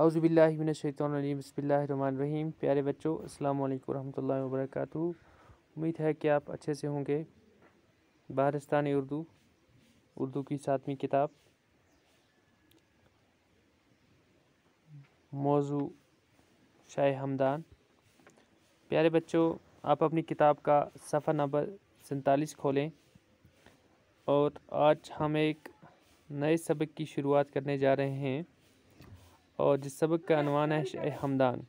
اعوذ باللہ من الشیطان الرجیم بسم اللہ الرحمن الرحیم پیارے بچوں السلام علیکم ورحمۃ اللہ وبرکاتہ امید ہے کہ آپ اچھے سے ہوں گے بہارستانی اردو اردو کی ساتویں کتاب موضوع شاہ ہمدان پیارے بچوں آپ اپنی کتاب کا صفحہ نمبر سنتالیس کھولیں اور آج ہم ایک نئے سبق کی شروعات کرنے جا رہے ہیں اور جس سبق کا عنوان ہے شاہ ہمدان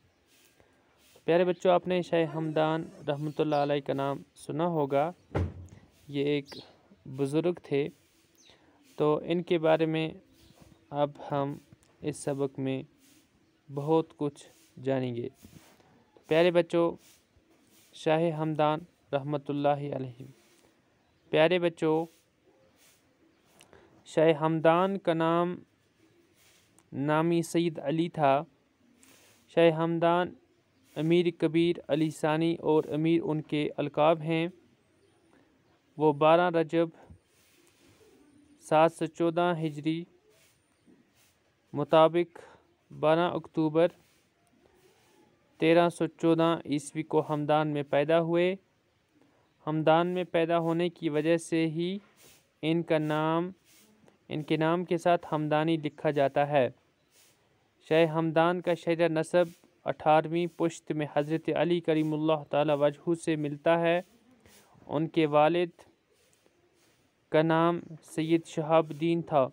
پیارے بچوں آپ نے شاہ ہمدان رحمت اللہ علیہ کا نام سنا ہوگا یہ ایک بزرگ تھے تو ان کے بارے میں اب ہم اس سبق میں بہت کچھ جانیں گے پیارے بچوں شاہ ہمدان رحمۃ اللہ علیہ پیارے بچوں شاہ ہمدان کا نام نامی سید علی تھا شاہ ہمدان امیر کبیر علی ثانی اور امیر ان کے القاب ہیں وہ بارہ رجب سات سو چودہ ہجری مطابق بارہ اکتوبر تیرہ سو چودہ عیسوی کو ہمدان میں پیدا ہوئے ہمدان میں پیدا ہونے کی وجہ سے ہی ان کا نام ان کے نام کے ساتھ ہمدانی لکھا جاتا ہے شہ ہمدان کا شجر نصب اٹھارہویں پشت میں حضرت علی کریم اللہ تعالی وجہ سے ملتا ہے ان کے والد کا نام سید شہاب الدین تھا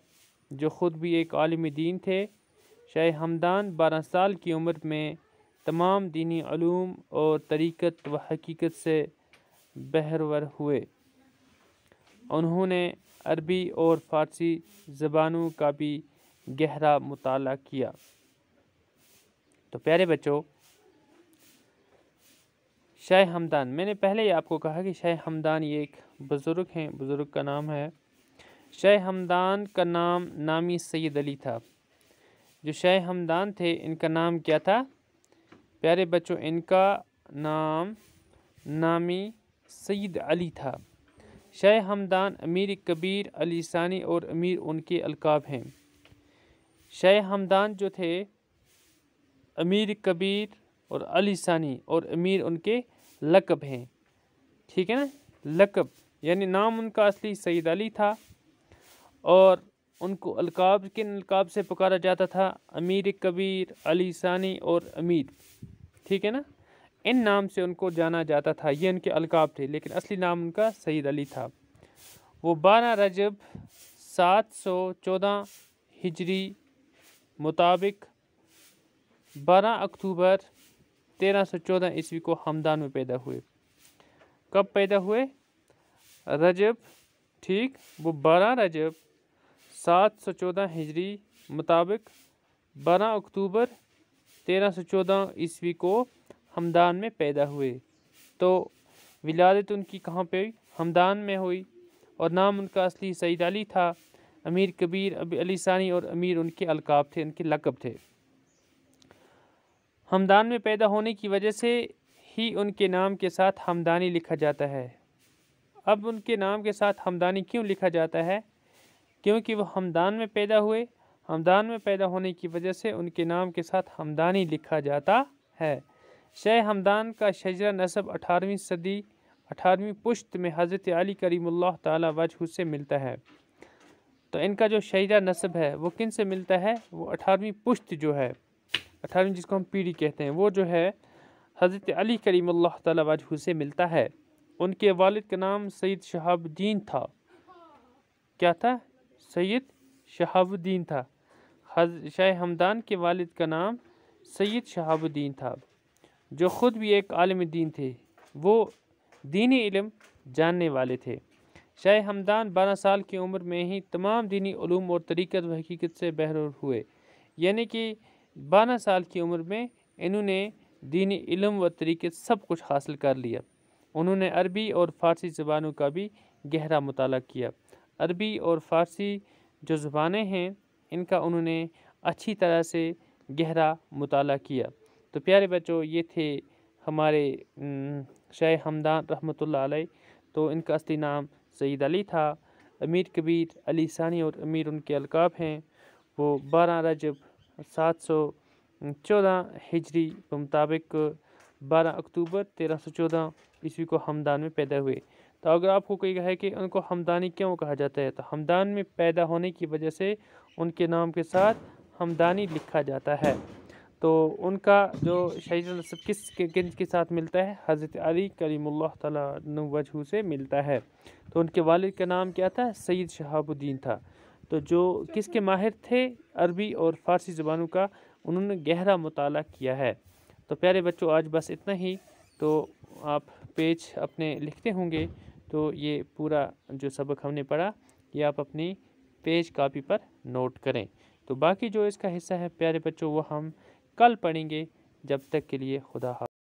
جو خود بھی ایک عالم دین تھے شاہ ہمدان بارہ سال کی عمر میں تمام دینی علوم اور طریقت و حقیقت سے بہرور ہوئے انہوں نے عربی اور فارسی زبانوں کا بھی گہرا مطالعہ کیا تو پیارے بچوں شاہ ہمدان میں نے پہلے ہی آپ کو کہا کہ شاہ ہمدان یہ ایک بزرگ ہیں بزرگ کا نام ہے شاہ ہمدان کا نام نامی سید علی تھا جو شاہ ہمدان تھے ان کا نام کیا تھا پیارے بچوں ان کا نام نامی سید علی تھا شاہ ہمدان امیر کبیر علی ثانی اور امیر ان کے القاب ہیں شاہ ہمدان جو تھے امیر کبیر اور علی ثانی اور امیر ان کے لقب ہیں ٹھیک ہے نا لقب یعنی نام ان کا اصلی سعید علی تھا اور ان کو القاب کن القاب سے پکارا جاتا تھا امیر کبیر علی ثانی اور امیر ٹھیک ہے نا ان نام سے ان کو جانا جاتا تھا یہ ان کے القاب تھے لیکن اصلی نام ان کا سعید علی تھا وہ بارہ رجب سات سو چودہ ہجری مطابق بارہ اکتوبر تیرہ سو چودہ عیسوی کو ہمدان میں پیدا ہوئے کب پیدا ہوئے رجب ٹھیک وہ بارہ رجب سات سو چودہ ہجری مطابق بارہ اکتوبر تیرہ سو چودہ عیسوی کو ہمدان میں پیدا ہوئے تو ولادت ان کی کہاں پہ ہمدان میں ہوئی اور نام ان کا اصلی سعید علی تھا امیر کبیر علی ثانی اور امیر ان کے القاب تھے ان کے لقب تھے ہمدان میں پیدا ہونے کی وجہ سے ہی ان کے نام کے ساتھ ہمدانی لکھا جاتا ہے اب ان کے نام کے ساتھ ہمدانی کیوں لکھا جاتا ہے کیونکہ وہ ہمدان میں پیدا ہوئے ہمدان میں پیدا ہونے کی وجہ سے ان کے نام کے ساتھ ہمدانی لکھا جاتا ہے شہ ہمدان کا شجرہ نصب اٹھارہویں صدی اٹھارہویں پشت میں حضرت علی کریم اللہ تعالی وجہ سے ملتا ہے تو ان کا جو شجرہ نصب ہے وہ کن سے ملتا ہے وہ اٹھارہویں پشت جو ہے اٹھارویں جس کو ہم پیڑی کہتے ہیں وہ جو ہے حضرت علی کریم اللہ تعالیٰ وجہ سے ملتا ہے ان کے والد کا نام سید شہاب الدین تھا کیا تھا سید شہاب الدین تھا شاہ حمدان کے والد کا نام سید شہاب الدین تھا جو خود بھی ایک عالم دین تھے وہ دینی علم جاننے والے تھے شاہ حمدان بارہ سال کی عمر میں ہی تمام دینی علوم اور طریقت و حقیقت سے بحر ہوئے یعنی کہ بارہ سال کی عمر میں انہوں نے دینی علم و طریقے سب کچھ حاصل کر لیا انہوں نے عربی اور فارسی زبانوں کا بھی گہرا مطالعہ کیا عربی اور فارسی جو زبانیں ہیں ان کا انہوں نے اچھی طرح سے گہرا مطالعہ کیا تو پیارے بچوں یہ تھے ہمارے شاہ حمدان رحمۃ اللہ علیہ تو ان کا اصلی نام سعید علی تھا امیر کبیر علی ثانی اور امیر ان کے القاب ہیں وہ بارہ رجب سات سو چودہ ہجری بمطابق مطابق بارہ اکتوبر تیرہ سو چودہ عیسوی کو ہمدان میں پیدا ہوئے تو اگر آپ کو کوئی کہا ہے کہ ان کو ہمدانی کیوں کہا جاتا ہے تو ہمدان میں پیدا ہونے کی وجہ سے ان کے نام کے ساتھ ہمدانی لکھا جاتا ہے تو ان کا جو شہید نصب کس کے گنج کے ساتھ ملتا ہے حضرت علی کریم اللہ تعالیٰ وجہ سے ملتا ہے تو ان کے والد کا نام کیا تھا سید شہاب الدین تھا تو جو کس کے ماہر تھے عربی اور فارسی زبانوں کا انہوں نے گہرا مطالعہ کیا ہے تو پیارے بچوں آج بس اتنا ہی تو آپ پیج اپنے لکھتے ہوں گے تو یہ پورا جو سبق ہم نے پڑھا یہ آپ اپنی پیج کاپی پر نوٹ کریں تو باقی جو اس کا حصہ ہے پیارے بچوں وہ ہم کل پڑھیں گے جب تک کے لیے خدا حافظ